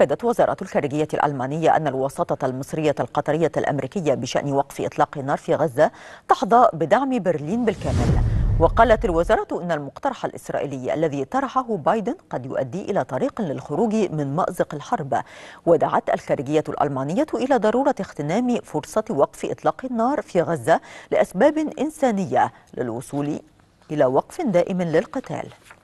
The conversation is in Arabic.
أكدت وزارة الخارجية الألمانية أن الوساطة المصرية القطرية الأمريكية بشأن وقف إطلاق النار في غزة تحظى بدعم برلين بالكامل وقالت الوزارة إن المقترح الإسرائيلي الذي طرحه بايدن قد يؤدي إلى طريق للخروج من مأزق الحرب ودعت الخارجية الألمانية إلى ضرورة اغتنام فرصة وقف إطلاق النار في غزة لأسباب إنسانية للوصول إلى وقف دائم للقتال